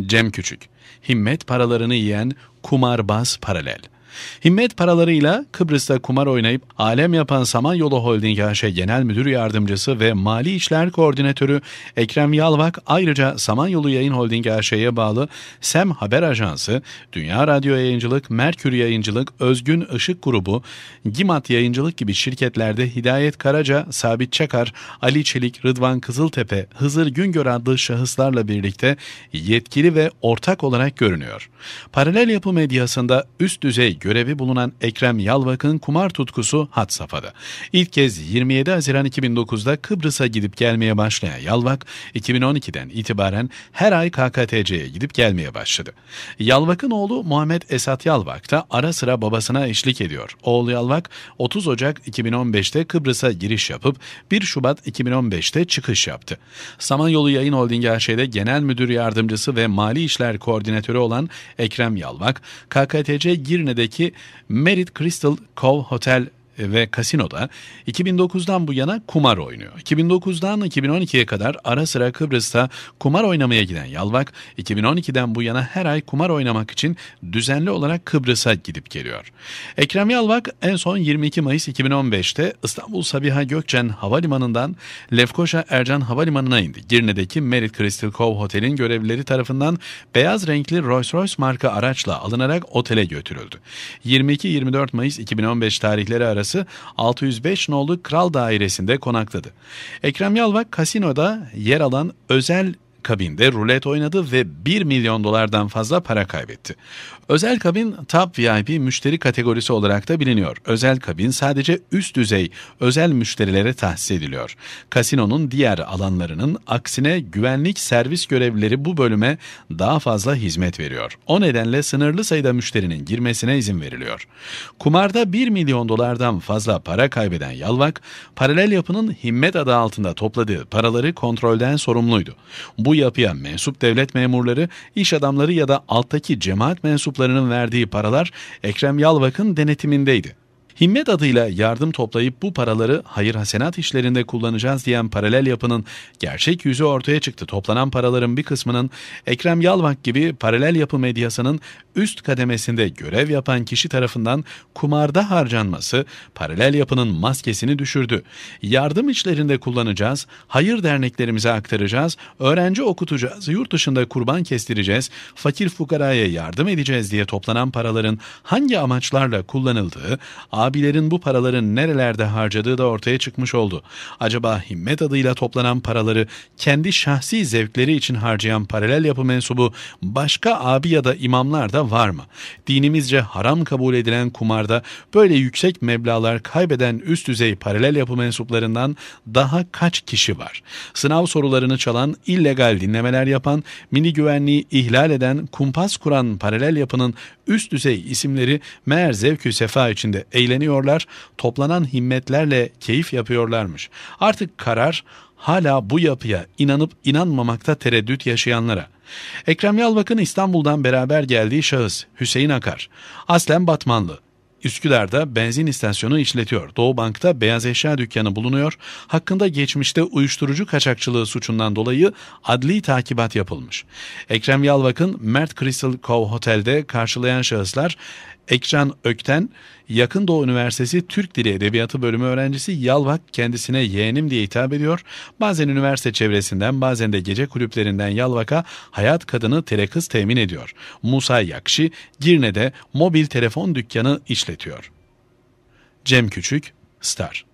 Cem Küçük, himmet paralarını yiyen kumarbaz paralel. Himmet paralarıyla Kıbrıs'ta kumar oynayıp alem yapan Samanyolu Holding AŞ Genel Müdür Yardımcısı ve Mali İşler Koordinatörü Ekrem Yalvak ayrıca Samanyolu Yayın Holding AŞ'ye bağlı SEM Haber Ajansı, Dünya Radyo Yayıncılık, Merkür Yayıncılık, Özgün Işık Grubu, Gimat Yayıncılık gibi şirketlerde Hidayet Karaca, Sabit Çakar, Ali Çelik, Rıdvan Kızıltepe, Hızır Güngör adlı şahıslarla birlikte yetkili ve ortak olarak görünüyor. Paralel yapı medyasında üst düzey görevi bulunan Ekrem Yalvak'ın kumar tutkusu hat safhada. İlk kez 27 Haziran 2009'da Kıbrıs'a gidip gelmeye başlayan Yalvak, 2012'den itibaren her ay KKTC'ye gidip gelmeye başladı. Yalvak'ın oğlu Muhammed Esat Yalvak da ara sıra babasına eşlik ediyor. Oğlu Yalvak, 30 Ocak 2015'te Kıbrıs'a giriş yapıp 1 Şubat 2015'te çıkış yaptı. Samanyolu Yayın Holding AŞ'de Genel Müdür Yardımcısı ve Mali İşler Koordinatörü olan Ekrem Yalvak, KKTC Girne'deki Londra'daki Merit Crystal Cove Hotel ve kasinoda 2009'dan bu yana kumar oynuyor. 2009'dan 2012'ye kadar ara sıra Kıbrıs'ta kumar oynamaya giden Yalvak, 2012'den bu yana her ay kumar oynamak için düzenli olarak Kıbrıs'a gidip geliyor. Ekrem Yalvak en son 22 Mayıs 2015'te İstanbul Sabiha Gökçen Havalimanı'ndan Lefkoşa Ercan Havalimanı'na indi. Girne'deki Merit Crystal Cove Hotel'in görevlileri tarafından beyaz renkli Rolls-Royce marka araçla alınarak otele götürüldü. 22-24 Mayıs 2015 tarihleri arasında Kupası 605 nolu Kral Dairesi'nde konakladı. Ekrem Yalvak kasinoda yer alan özel kabinde rulet oynadı ve 1 milyon dolardan fazla para kaybetti. Özel kabin Top VIP müşteri kategorisi olarak da biliniyor. Özel kabin sadece üst düzey özel müşterilere tahsis ediliyor. Kasinonun diğer alanlarının aksine güvenlik servis görevlileri bu bölüme daha fazla hizmet veriyor. O nedenle sınırlı sayıda müşterinin girmesine izin veriliyor. Kumarda 1 milyon dolardan fazla para kaybeden Yalvak, paralel yapının Himmet adı altında topladığı paraları kontrolden sorumluydu. Bu bu yapıya mensup devlet memurları, iş adamları ya da alttaki cemaat mensuplarının verdiği paralar Ekrem Yalvak'ın denetimindeydi. Himmet adıyla yardım toplayıp bu paraları hayır hasenat işlerinde kullanacağız diyen paralel yapının gerçek yüzü ortaya çıktı. Toplanan paraların bir kısmının Ekrem Yalvak gibi paralel yapı medyasının üst kademesinde görev yapan kişi tarafından kumarda harcanması paralel yapının maskesini düşürdü. Yardım işlerinde kullanacağız, hayır derneklerimize aktaracağız, öğrenci okutacağız, yurt dışında kurban kestireceğiz, fakir fukaraya yardım edeceğiz diye toplanan paraların hangi amaçlarla kullanıldığı, abilerin bu paraların nerelerde harcadığı da ortaya çıkmış oldu. Acaba Himmet adıyla toplanan paraları kendi şahsi zevkleri için harcayan paralel yapı mensubu başka abi ya da imamlar da var mı? Dinimizce haram kabul edilen kumarda böyle yüksek meblalar kaybeden üst düzey paralel yapı mensuplarından daha kaç kişi var? Sınav sorularını çalan, illegal dinlemeler yapan, mini güvenliği ihlal eden, kumpas kuran paralel yapının üst düzey isimleri meğer zevkü sefa içinde eğlenceli eğleniyorlar, toplanan himmetlerle keyif yapıyorlarmış. Artık karar hala bu yapıya inanıp inanmamakta tereddüt yaşayanlara. Ekrem Yalvak'ın İstanbul'dan beraber geldiği şahıs Hüseyin Akar. Aslen Batmanlı. Üsküdar'da benzin istasyonu işletiyor. Doğu Bank'ta beyaz eşya dükkanı bulunuyor. Hakkında geçmişte uyuşturucu kaçakçılığı suçundan dolayı adli takibat yapılmış. Ekrem Yalvak'ın Mert Crystal Cove Hotel'de karşılayan şahıslar Ekran Ökten, Yakın Doğu Üniversitesi Türk Dili Edebiyatı Bölümü öğrencisi Yalvak kendisine yeğenim diye hitap ediyor. Bazen üniversite çevresinden bazen de gece kulüplerinden Yalvak'a hayat kadını terekız temin ediyor. Musa Yakşi, Girne'de mobil telefon dükkanı işletiyor. Cem Küçük, Star